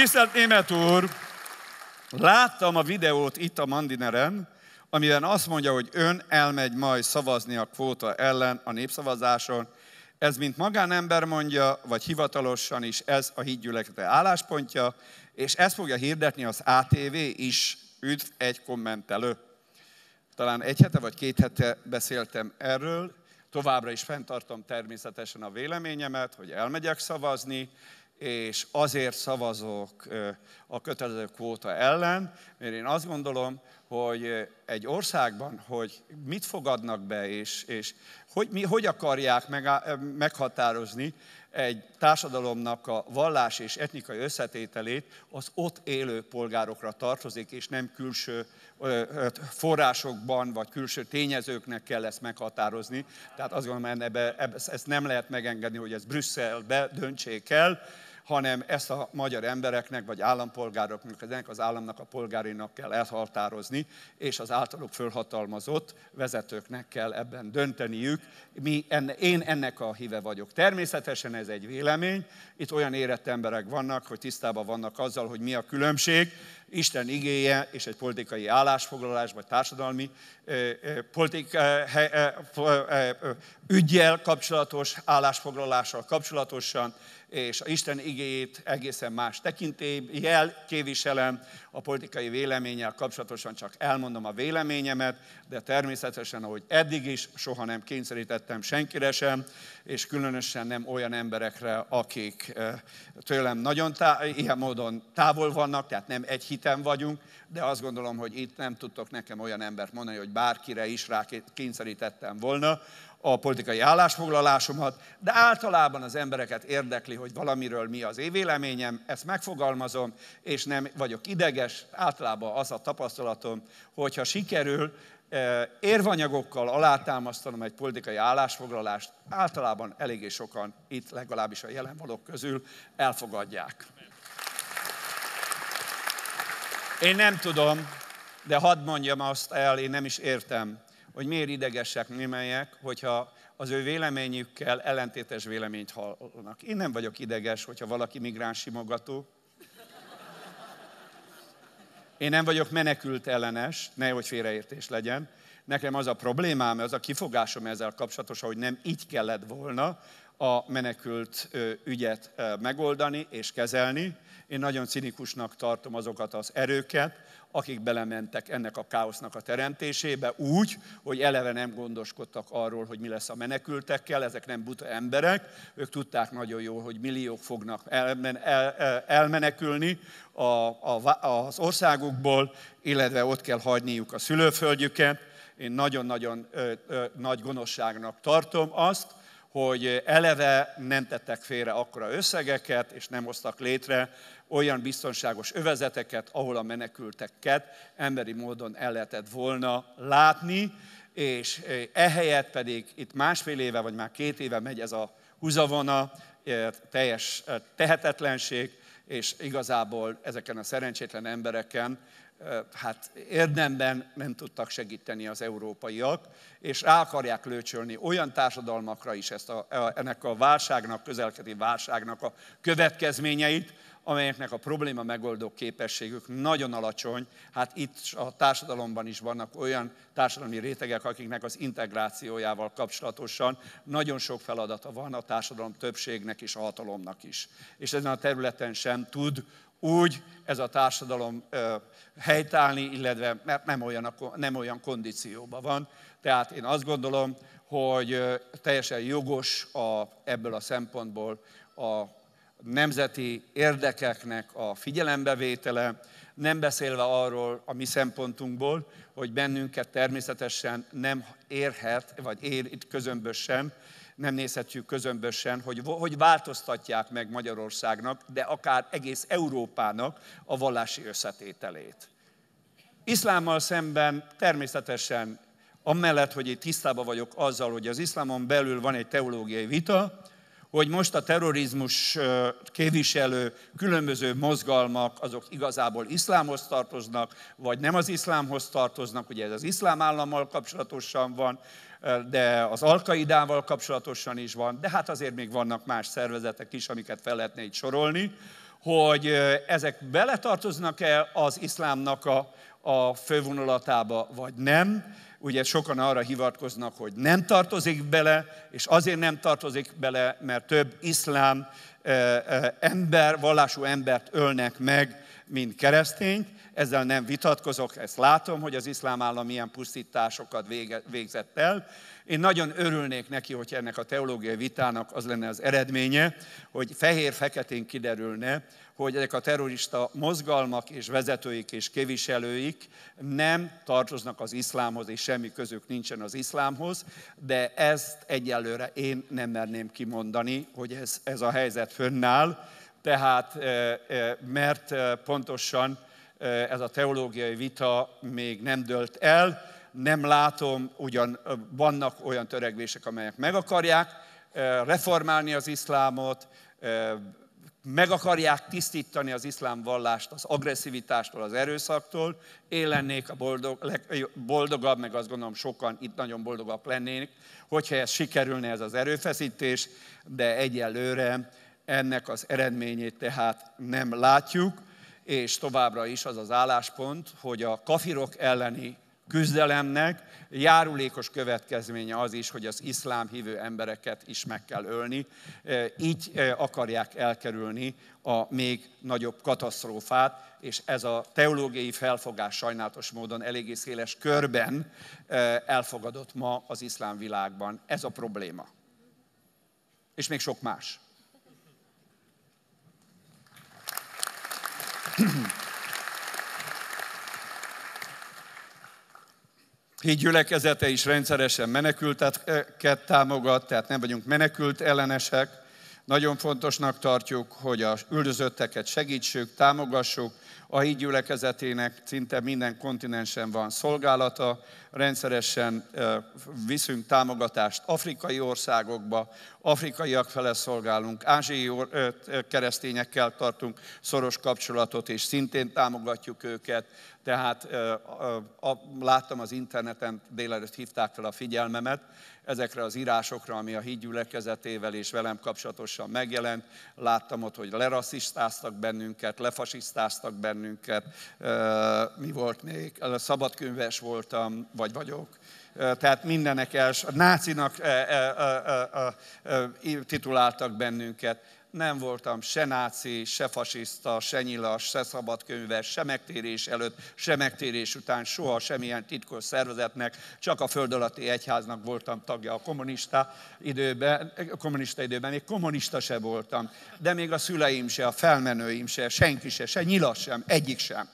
Tisztelt német úr, láttam a videót itt a Mandineren, amiben azt mondja, hogy ön elmegy majd szavazni a kvóta ellen a népszavazáson. Ez, mint magánember mondja, vagy hivatalosan is, ez a hídgyűlökete álláspontja, és ezt fogja hirdetni az ATV is. Üdv egy kommentelő. Talán egy hete vagy két hete beszéltem erről, továbbra is fenntartom természetesen a véleményemet, hogy elmegyek szavazni, és azért szavazok a kötelező kvóta ellen, mert én azt gondolom, hogy egy országban, hogy mit fogadnak be, és, és hogy, mi, hogy akarják meg, meghatározni, egy társadalomnak a vallás és etnikai összetételét, az ott élő polgárokra tartozik, és nem külső forrásokban vagy külső tényezőknek kell ezt meghatározni. Tehát azt gondolom, hogy ebbe, ezt nem lehet megengedni, hogy ezt Brüsszelbe döntsék el hanem ezt a magyar embereknek, vagy állampolgároknak, ennek az államnak a polgárinak kell elhatározni, és az általuk fölhatalmazott vezetőknek kell ebben dönteniük. Mi, enne, én ennek a híve vagyok. Természetesen ez egy vélemény, itt olyan érett emberek vannak, hogy tisztában vannak azzal, hogy mi a különbség, Isten igéje és egy politikai állásfoglalás, vagy társadalmi ügyjel kapcsolatos állásfoglalással kapcsolatosan és a Isten igéjét egészen más tekintélyel képviselem, a politikai véleménnyel kapcsolatosan csak elmondom a véleményemet, de természetesen, ahogy eddig is, soha nem kényszerítettem senkire sem, és különösen nem olyan emberekre, akik eh, tőlem nagyon tá- ilyen módon távol vannak, tehát nem egy hitem vagyunk, de azt gondolom, hogy itt nem tudtok nekem olyan embert mondani, hogy bárkire is rá kényszerítettem volna, a politikai állásfoglalásomat, de általában az embereket érdekli, hogy valamiről mi az évéleményem, ezt megfogalmazom, és nem vagyok ideges, általában az a tapasztalatom, hogyha sikerül eh, érvanyagokkal alátámasztanom egy politikai állásfoglalást, általában eléggé sokan itt, legalábbis a jelen valók közül elfogadják. Én nem tudom, de hadd mondjam azt el, én nem is értem, hogy miért idegesek némelyek, hogyha az ő véleményükkel ellentétes véleményt hallanak. Én nem vagyok ideges, hogyha valaki migráns simogató. Én nem vagyok menekült ellenes, nehogy félreértés legyen. Nekem az a problémám, az a kifogásom ezzel kapcsolatos, hogy nem így kellett volna, a menekült ügyet megoldani és kezelni. Én nagyon cinikusnak tartom azokat az erőket, akik belementek ennek a káosznak a teremtésébe úgy, hogy eleve nem gondoskodtak arról, hogy mi lesz a menekültekkel, ezek nem buta emberek, ők tudták nagyon jól, hogy milliók fognak elmen, el, elmenekülni a, a, az országukból, illetve ott kell hagyniuk a szülőföldjüket. Én nagyon-nagyon nagy gonoszságnak tartom azt, hogy eleve nem tettek félre akkora összegeket, és nem hoztak létre olyan biztonságos övezeteket, ahol a menekülteket emberi módon el lehetett volna látni, és ehelyett pedig itt másfél éve, vagy már két éve megy ez a húzavona, teljes tehetetlenség, és igazából ezeken a szerencsétlen embereken hát érdemben nem tudtak segíteni az európaiak, és rá akarják lőcsölni olyan társadalmakra is ezt a, ennek a válságnak, közelkedi válságnak a következményeit, amelyeknek a probléma megoldó képességük nagyon alacsony. Hát itt a társadalomban is vannak olyan társadalmi rétegek, akiknek az integrációjával kapcsolatosan nagyon sok feladata van a társadalom többségnek és a hatalomnak is. És ezen a területen sem tud úgy ez a társadalom ö, helytállni, illetve mert nem olyan, nem olyan kondícióban van. Tehát én azt gondolom, hogy teljesen jogos a, ebből a szempontból a, nemzeti érdekeknek a figyelembevétele, nem beszélve arról a mi szempontunkból, hogy bennünket természetesen nem érhet, vagy ér itt közömbösen, nem nézhetjük közömbösen, hogy hogy változtatják meg Magyarországnak, de akár egész Európának a vallási összetételét. Iszlámmal szemben természetesen, amellett, hogy én tisztában vagyok azzal, hogy az iszlámon belül van egy teológiai vita, hogy most a terrorizmus képviselő különböző mozgalmak, azok igazából iszlámhoz tartoznak, vagy nem az iszlámhoz tartoznak, ugye ez az iszlám állammal kapcsolatosan van, de az alkaidával kapcsolatosan is van, de hát azért még vannak más szervezetek is, amiket fel lehetne itt sorolni, hogy ezek beletartoznak-e az iszlámnak a, a fővonulatába, vagy nem ugye sokan arra hivatkoznak, hogy nem tartozik bele, és azért nem tartozik bele, mert több iszlám eh, eh, ember, vallású embert ölnek meg, mint keresztényt, ezzel nem vitatkozok, ezt látom, hogy az iszlám állam milyen pusztításokat vége, végzett el. Én nagyon örülnék neki, hogy ennek a teológiai vitának az lenne az eredménye, hogy fehér-feketén kiderülne, hogy ezek a terrorista mozgalmak és vezetőik és képviselőik nem tartoznak az iszlámhoz, és semmi közük nincsen az iszlámhoz, de ezt egyelőre én nem merném kimondani, hogy ez, ez a helyzet fönnáll tehát mert pontosan ez a teológiai vita még nem dölt el, nem látom, ugyan vannak olyan törekvések, amelyek meg akarják reformálni az iszlámot, meg akarják tisztítani az iszlám vallást az agresszivitástól, az erőszaktól. Én lennék a boldog, boldogabb, meg azt gondolom sokan itt nagyon boldogabb lennének, hogyha ez sikerülne ez az erőfeszítés, de egyelőre ennek az eredményét tehát nem látjuk, és továbbra is az az álláspont, hogy a kafirok elleni küzdelemnek járulékos következménye az is, hogy az iszlám hívő embereket is meg kell ölni. E, így e, akarják elkerülni a még nagyobb katasztrófát, és ez a teológiai felfogás sajnálatos módon eléggé széles körben e, elfogadott ma az iszlám világban. Ez a probléma. És még sok más. Hét gyülekezete is rendszeresen menekülteket támogat, tehát nem vagyunk menekült ellenesek. Nagyon fontosnak tartjuk, hogy a üldözötteket segítsük, támogassuk. A híd gyülekezetének szinte minden kontinensen van szolgálata, rendszeresen viszünk támogatást afrikai országokba, afrikaiak fele szolgálunk, ázsiai keresztényekkel tartunk szoros kapcsolatot, és szintén támogatjuk őket. Tehát láttam az interneten, délelőtt hívták fel a figyelmemet ezekre az írásokra, ami a hídgyülekezetével és velem kapcsolatos folyamatosan megjelent. Láttam ott, hogy lerasszistáztak bennünket, lefasisztáztak bennünket, mi volt még, szabadkönyves voltam, vagy vagyok. Tehát mindenek els, a nácinak tituláltak bennünket. Nem voltam se náci, se fasiszta, se nyilas, se szabadkönyves, se megtérés előtt, se megtérés után, soha semmilyen titkos szervezetnek, csak a föld alatti egyháznak voltam tagja a kommunista időben, kommunista időben, még kommunista se voltam, de még a szüleim se, a felmenőim se, senki se, se nyilas sem, egyik sem.